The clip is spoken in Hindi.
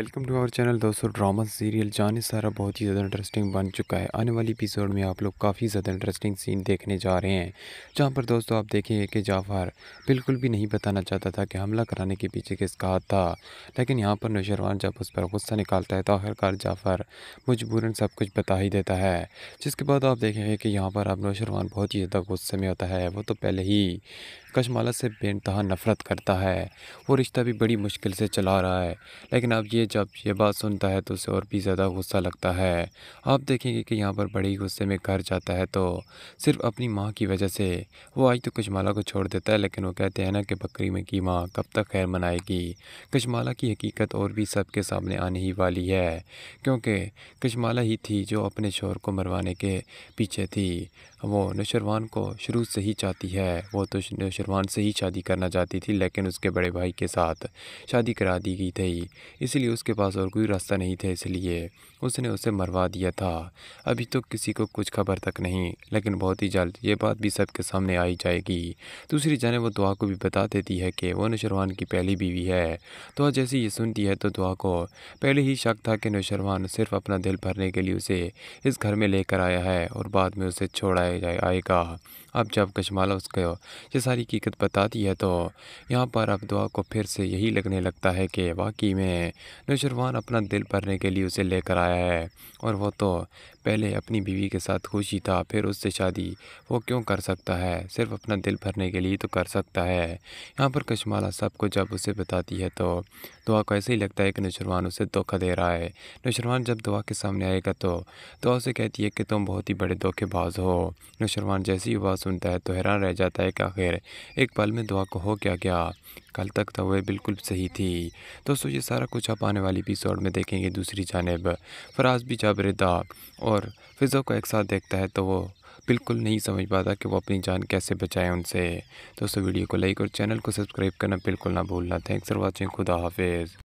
वेलकम टू आवर चैनल दोस्तों ड्रामा सीरियल जाने सारा बहुत ही ज़्यादा इंटरेस्टिंग बन चुका है आने वाली एपिसोड में आप लोग काफ़ी ज़्यादा इंटरेस्टिंग सीन देखने जा रहे हैं जहाँ पर दोस्तों आप देखेंगे कि जाफ़र बिल्कुल भी नहीं बताना चाहता था कि हमला कराने के पीछे किसका हाथ था लेकिन यहाँ पर नौशरवान जब उस पर गुस्सा निकालता है तो आखिरकार जाफ़र मजबूरन सब कुछ बता ही देता है जिसके बाद आप देखेंगे कि यहाँ पर अब नौशरवान बहुत ही ज़्यादा गुस्से में होता है वो तो पहले ही कशमाला से बेनतहा नफ़रत करता है वो रिश्ता भी बड़ी मुश्किल से चला रहा है लेकिन अब ये ये जब ये बात सुनता है तो उसे और भी ज़्यादा गुस्सा लगता है आप देखेंगे कि यहाँ पर बड़े गुस्से में घर जाता है तो सिर्फ अपनी माँ की वजह से वो आज तो कशमाला को छोड़ देता है लेकिन वो कहते हैं ना कि बकरी में की माँ कब तक खैर मनाएगी कशमाला की हकीकत और भी सबके सामने आने ही वाली है क्योंकि कशमाला ही थी जो अपने शोर को मरवाने के पीछे थी वो नौशरवान को शुरू से ही चाहती है वो तो नौशरवान से ही शादी करना चाहती थी लेकिन उसके बड़े भाई के साथ शादी करा दी गई थी इसलिए उसके पास और कोई रास्ता नहीं था इसलिए उसने उसे मरवा दिया था अभी तो किसी को कुछ खबर तक नहीं लेकिन बहुत ही जल्द ये बात भी सबके सामने आई जाएगी दूसरी जाने वो दुआ को भी बता देती है कि वह नौशरवान की पहली बीवी है दुआ जैसे ये सुनती है तो दुआ को पहले ही शक था कि नौशरवान सिर्फ अपना दिल भरने के लिए उसे इस घर में लेकर आया है और बाद में उसे छोड़ाया जाए आएगा अब जब कशमाला उसको ये सारी हकीकत बताती है तो यहाँ पर अब दुआ को फिर से यही लगने लगता है कि वाकई में नौशरवान अपना दिल भरने के लिए उसे लेकर आया है और वो तो पहले अपनी बीवी के साथ खुश ही था फिर उससे शादी वो क्यों कर सकता है सिर्फ अपना दिल भरने के लिए तो कर सकता है यहाँ पर कशमाला सब जब उसे बताती है तो दुआ को ऐसे ही लगता है कि नौशरवान उसे धोखा दे रहा है नौशरवान जब दुआ के सामने आएगा तो दुआ तो उसे कहती है कि तुम बहुत ही बड़े धोखेबाज हो नौशरवान जैसी ही सुनता है तो हैरान रह जाता है कि आखिर एक पल में दुआ को हो क्या क्या कल तक तो वह बिल्कुल सही थी दोस्तों ये सारा कुछ आप आने वाली एपिसोड में देखेंगे दूसरी जानब फराज भी जाबरदा और फिज़ा को एक साथ देखता है तो वो बिल्कुल नहीं समझ पाता कि वो अपनी जान कैसे बचाए उनसे दोस्तों वीडियो को लाइक और चैनल को सब्सक्राइब करना बिल्कुल ना भूलना थैंक्स फॉर वॉचिंग खुदा हाफिज़